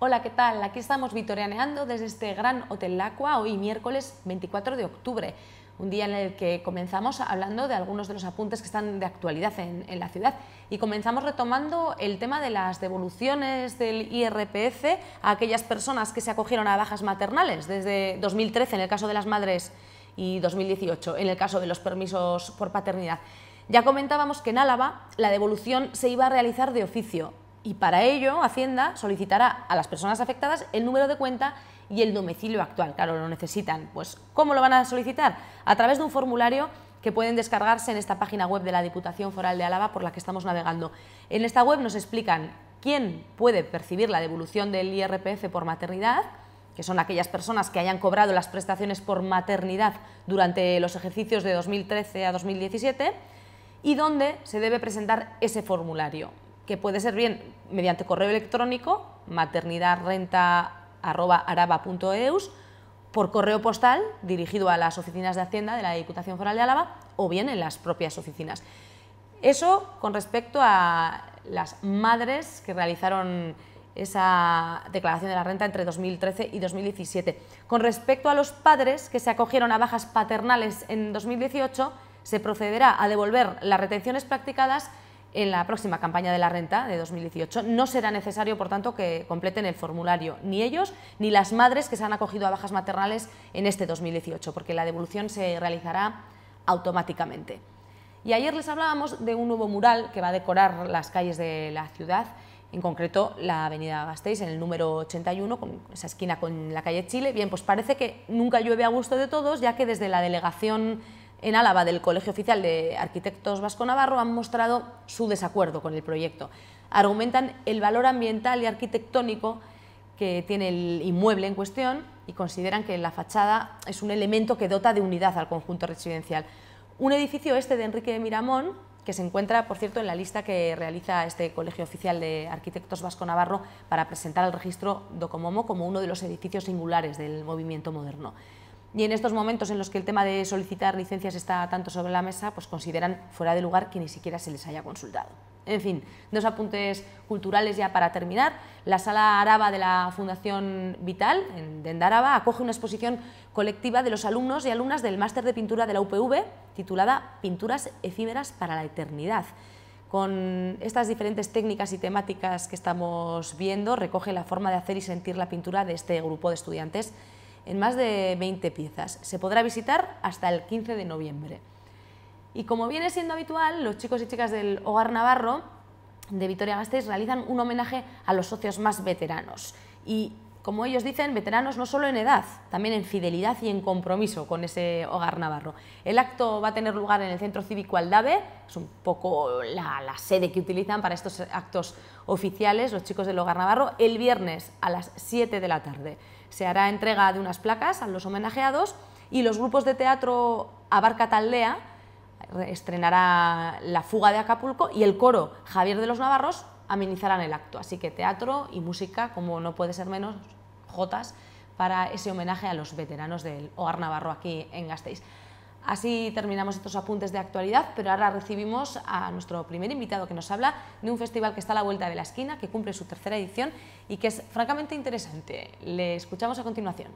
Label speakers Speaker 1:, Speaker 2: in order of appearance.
Speaker 1: Hola, ¿qué tal? Aquí estamos vitorianeando desde este gran Hotel Lacua hoy miércoles 24 de octubre, un día en el que comenzamos hablando de algunos de los apuntes que están de actualidad en, en la ciudad y comenzamos retomando el tema de las devoluciones del IRPF a aquellas personas que se acogieron a bajas maternales desde 2013 en el caso de las madres y 2018 en el caso de los permisos por paternidad. Ya comentábamos que en Álava la devolución se iba a realizar de oficio, y para ello Hacienda solicitará a las personas afectadas el número de cuenta y el domicilio actual. Claro, lo necesitan. Pues, ¿cómo lo van a solicitar? A través de un formulario que pueden descargarse en esta página web de la Diputación Foral de Álava por la que estamos navegando. En esta web nos explican quién puede percibir la devolución del IRPF por maternidad, que son aquellas personas que hayan cobrado las prestaciones por maternidad durante los ejercicios de 2013 a 2017, y dónde se debe presentar ese formulario que puede ser bien mediante correo electrónico, ...maternidadrenta.araba.eus... por correo postal dirigido a las oficinas de Hacienda de la Diputación Foral de Álava o bien en las propias oficinas. Eso con respecto a las madres que realizaron esa declaración de la renta entre 2013 y 2017. Con respecto a los padres que se acogieron a bajas paternales en 2018, se procederá a devolver las retenciones practicadas en la próxima campaña de la renta de 2018. No será necesario, por tanto, que completen el formulario ni ellos ni las madres que se han acogido a bajas maternales en este 2018, porque la devolución se realizará automáticamente. Y ayer les hablábamos de un nuevo mural que va a decorar las calles de la ciudad, en concreto la avenida Gasteiz, en el número 81, con esa esquina con la calle Chile. Bien, pues parece que nunca llueve a gusto de todos, ya que desde la delegación en Álava del Colegio Oficial de Arquitectos Vasco Navarro han mostrado su desacuerdo con el proyecto. Argumentan el valor ambiental y arquitectónico que tiene el inmueble en cuestión y consideran que la fachada es un elemento que dota de unidad al conjunto residencial. Un edificio este de Enrique de Miramón, que se encuentra, por cierto, en la lista que realiza este Colegio Oficial de Arquitectos Vasco Navarro para presentar al registro Docomomo como uno de los edificios singulares del movimiento moderno. Y en estos momentos en los que el tema de solicitar licencias está tanto sobre la mesa, pues consideran fuera de lugar que ni siquiera se les haya consultado. En fin, dos apuntes culturales ya para terminar. La Sala Araba de la Fundación Vital, en Dendaraba, acoge una exposición colectiva de los alumnos y alumnas del Máster de Pintura de la UPV, titulada Pinturas efímeras para la eternidad. Con estas diferentes técnicas y temáticas que estamos viendo, recoge la forma de hacer y sentir la pintura de este grupo de estudiantes en más de 20 piezas. Se podrá visitar hasta el 15 de noviembre. Y como viene siendo habitual, los chicos y chicas del Hogar Navarro de Vitoria-Gasteiz realizan un homenaje a los socios más veteranos. Y como ellos dicen, veteranos no solo en edad, también en fidelidad y en compromiso con ese hogar navarro. El acto va a tener lugar en el Centro Cívico Aldave, es un poco la, sede que utilizan para estos actos oficiales los chicos del hogar navarro, el viernes a las 7 de la tarde. Se hará entrega de unas placas a los homenajeados y los grupos de teatro Abarca Taldea estrenará La fuga de Acapulco y el coro Javier de los Navarros amenizarán el acto. Así que teatro y música, como no puede ser menos, jotas para ese homenaje a los veteranos del Hogar Navarro aquí en Gasteiz. Así terminamos estos apuntes de actualidad, pero ahora recibimos a nuestro primer invitado que nos habla de un festival que está a la vuelta de la esquina, que cumple su tercera edición y que es francamente interesante. Le escuchamos a continuación.